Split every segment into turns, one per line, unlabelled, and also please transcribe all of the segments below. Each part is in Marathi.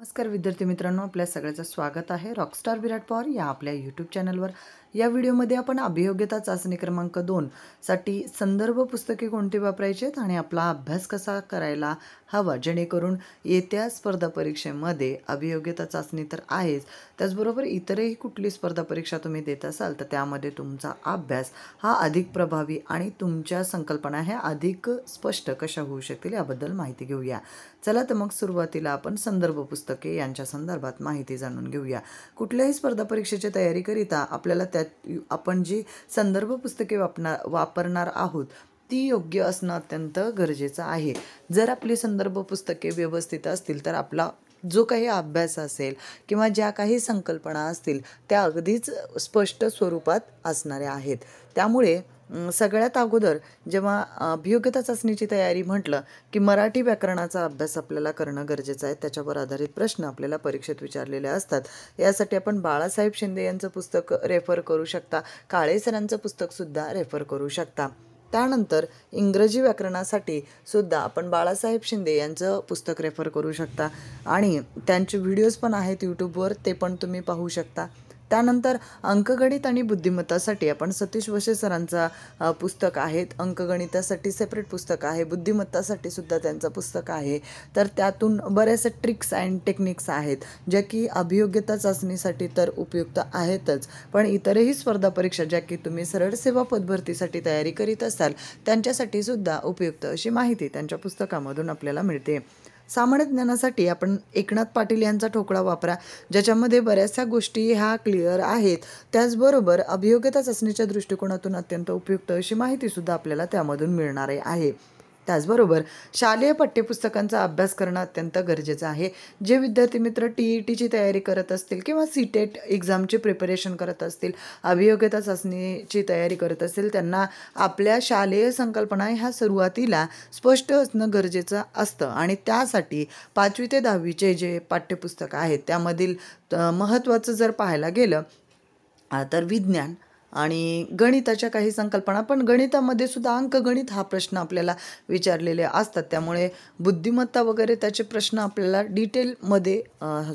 नमस्कार विद्यार्थी मित्रांनो आपल्या सगळ्याचं स्वागत आहे रॉकस्टार विराट पवार या आपल्या यूट्यूब चॅनलवर या व्हिडिओमध्ये आपण अभियोग्यता चाचणी क्रमांक दोन साठी संदर्भ पुस्तके कोणती वापरायची आणि आपला अभ्यास कसा करायला हवा जेणेकरून येत्या स्पर्धा परीक्षेमध्ये अभियोग्यता चाचणी तर आहेच त्याचबरोबर इतरही कुठली स्पर्धा परीक्षा तुम्ही देत असाल तर त्यामध्ये तुमचा अभ्यास हा अधिक प्रभावी आणि तुमच्या संकल्पना ह्या अधिक स्पष्ट कशा होऊ शकतील याबद्दल माहिती घेऊया चला तर मग सुरुवातीला आपण संदर्भ पुस्तके यांच्या संदर्भात माहिती जाणून घेऊया कुठल्याही स्पर्धा परीक्षेची तयारी करिता आपल्याला त्या त्यात आपण जी संदर्भ पुस्तके वापना वापरणार आहोत ती योग्य असणं अत्यंत गरजेचं आहे जर आपली संदर्भ पुस्तके व्यवस्थित असतील तर आपला जो काही अभ्यास असेल किंवा ज्या काही संकल्पना असतील त्या अगदीच स्पष्ट स्वरूपात असणाऱ्या आहेत त्यामुळे सगळ्यात अगोदर जेव्हा अभियोग्यता चाचणीची तयारी म्हटलं की मराठी व्याकरणाचा अभ्यास आपल्याला करणं गरजेचं आहे त्याच्यावर आधारित प्रश्न आपल्याला परीक्षेत विचारलेले असतात यासाठी आपण बाळासाहेब शिंदे यांचं पुस्तक रेफर करू शकता काळे सरांचं पुस्तकसुद्धा रेफर करू शकता त्यानंतर इंग्रजी व्याकरणासाठी सुद्धा आपण बाळासाहेब शिंदे यांचं पुस्तक रेफर करू शकता आणि त्यांचे व्हिडिओज पण आहेत यूट्यूबवर ते पण तुम्ही पाहू शकता त्यानंतर अंकगणित आणि बुद्धिमत्तासाठी आपण सतीश वशे सरांचा पुस्तक आहेत अंकगणितासाठी सेपरेट पुस्तक आहे बुद्धिमत्तासाठी सुद्धा त्यांचं पुस्तक आहे तर त्यातून बऱ्याचशा ट्रिक्स अँड टेक्निक्स आहेत ज्या की अभियोग्यता चाचणीसाठी तर उपयुक्त आहेतच पण इतरही स्पर्धा परीक्षा ज्या की तुम्ही सरळ सेवा पदभरतीसाठी तयारी करीत असाल त्यांच्यासाठी सुद्धा उपयुक्त अशी माहिती त्यांच्या पुस्तकामधून आपल्याला मिळते सामान्य ज्ञानासाठी आपण एकनाथ पाटील यांचा ठोकळा वापरा ज्याच्यामध्ये बऱ्याचशा गोष्टी ह्या क्लिअर आहेत त्याचबरोबर अभियोग्यता चाचणीच्या दृष्टिकोनातून अत्यंत उपयुक्त अशी माहितीसुद्धा आपल्याला त्यामधून मिळणार आहे त्याचबरोबर शालेय पाठ्यपुस्तकांचा अभ्यास करणं अत्यंत गरजेचं आहे जे विद्यार्थी मित्र टी ई टीची तयारी करत असतील किंवा सी टेट एक्झामचे प्रिपरेशन करत असतील अभियोग्यता चाचणीची तयारी करत असेल त्यांना आपल्या शालेय संकल्पना ह्या सुरुवातीला स्पष्ट असणं गरजेचं असतं आणि त्यासाठी पाचवी ते दहावीचे जे पाठ्यपुस्तकं आहेत त्यामधील महत्त्वाचं जर पाहायला गेलं तर विज्ञान आणि गणिताच्या काही संकल्पना पण गणितामध्ये सुद्धा अंकगणित हा प्रश्न आपल्याला विचारलेले असतात त्यामुळे बुद्धिमत्ता वगैरे त्याचे प्रश्न आपल्याला डिटेलमध्ये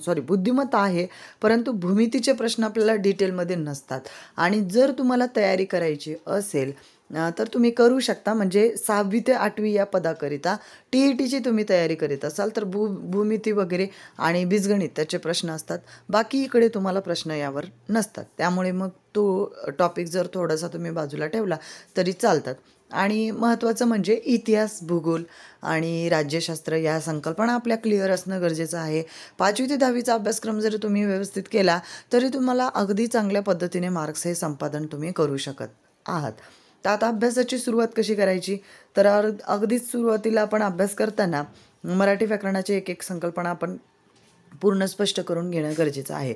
सॉरी बुद्धिमत्ता आहे परंतु भूमितीचे प्रश्न आपल्याला डिटेलमध्ये नसतात आणि जर तुम्हाला तयारी करायची असेल तर तुम्ही करू शकता म्हणजे सहावी ते आठवी या पदाकरिता टी ई टीची तुम्ही तयारी करीत असाल तर भू भूमिती वगैरे आणि बीजगणित त्याचे प्रश्न असतात बाकी इकडे तुम्हाला प्रश्न यावर नसतात त्यामुळे मग तो टॉपिक जर थोडासा तुम्ही बाजूला ठेवला तरी चालतात आणि महत्त्वाचं म्हणजे इतिहास भूगोल आणि राज्यशास्त्र या संकल्पना आपल्या क्लिअर असणं गरजेचं आहे पाचवी ते दहावीचा अभ्यासक्रम जरी तुम्ही व्यवस्थित केला तरी तुम्हाला अगदी चांगल्या पद्धतीने मार्क्स हे संपादन तुम्ही करू शकत आहात तर आता अभ्यासाची सुरुवात कशी करायची तर अगदीच सुरुवातीला आपण अभ्यास करताना मराठी व्याकरणाचे एक एक संकल्पना आपण पूर्ण स्पष्ट करून घेणं गरजेचं आहे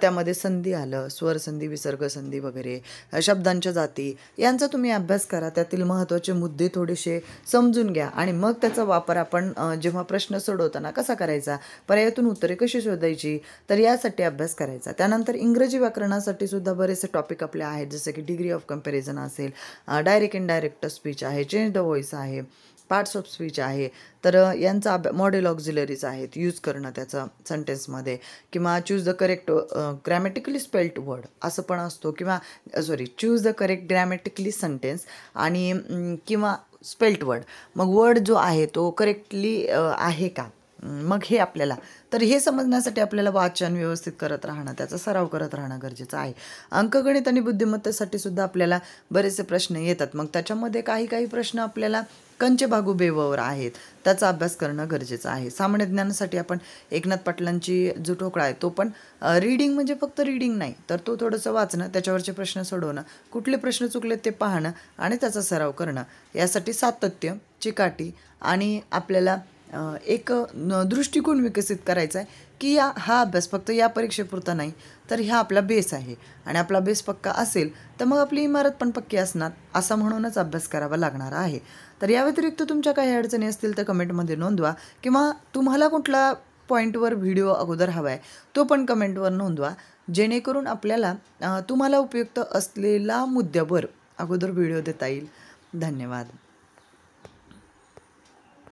त्यामध्ये संधी आलं स्वर संधी विसर्ग संधी वगैरे शब्दांच्या जाती यांचा तुम्ही अभ्यास करा त्यातील महत्त्वाचे मुद्दे थोडेसे समजून घ्या आणि मग त्याचा वापर आपण जेव्हा प्रश्न सोडवताना कसा करायचा पर्यायातून उत्तरे कशी शोधायची तर यासाठी अभ्यास करायचा त्यानंतर इंग्रजी व्याकरणासाठी सुद्धा बरेचसे टॉपिक आपले आहेत जसं की डिग्री ऑफ कम्पॅरिझन असेल डायरेक्ट इनडायरेक्ट स्पीच आहे चेंज द व्हॉइस आहे पार्ट्स ऑफ स्पीच आहे तर यांचा मॉडेल ऑक्झिलरीज आहेत यूज करणं त्याचा सेंटेन्समध्ये किंवा choose the correct grammatically spelt word असं पण असतो किंवा sorry choose the correct grammatically sentence आणि किंवा स्पेल्ट वर्ड मग वर्ड जो आहे तो करेक्टली आहे का मग हे आपल्याला तर हे समजण्यासाठी आपल्याला वाचन व्यवस्थित करत राहणं त्याचा सराव करत राहणं गरजेचं आहे अंकगणित आणि बुद्धिमत्तेसाठी सुद्धा आपल्याला बरेचसे प्रश्न येतात मग त्याच्यामध्ये काही काही प्रश्न आपल्याला कंचभागू बेववर आहेत त्याचा अभ्यास करणं गरजेचं आहे सामान्य ज्ञानासाठी आपण एकनाथ पाटलांची जो ठोकळा आहे तो पण रीडिंग म्हणजे फक्त रीडिंग नाही तर तो थोडंसं वाचणं त्याच्यावरचे प्रश्न सोडवणं कुठले प्रश्न चुकले ते पाहणं आणि त्याचा सराव करणं यासाठी सातत्य चिकाटी आणि आपल्याला एक दृष्टिकोन विकसित करायचा आहे की या हा अभ्यास फक्त या परीक्षेपुरता नाही तर ह्या आपला बेस आहे आणि आपला बेस पक्का असेल तर मग आपली इमारत पण पक्की असणार असा म्हणूनच अभ्यास करावा लागणार आहे तर या व्यतिरिक्त तुमच्या काही अडचणी असतील तर कमेंटमध्ये नोंदवा किंवा तुम्हाला कुठला पॉईंटवर व्हिडिओ अगोदर हवा आहे तो पण कमेंटवर नोंदवा जेणेकरून आपल्याला तुम्हाला उपयुक्त असलेला मुद्द्यावर अगोदर व्हिडिओ देता येईल धन्यवाद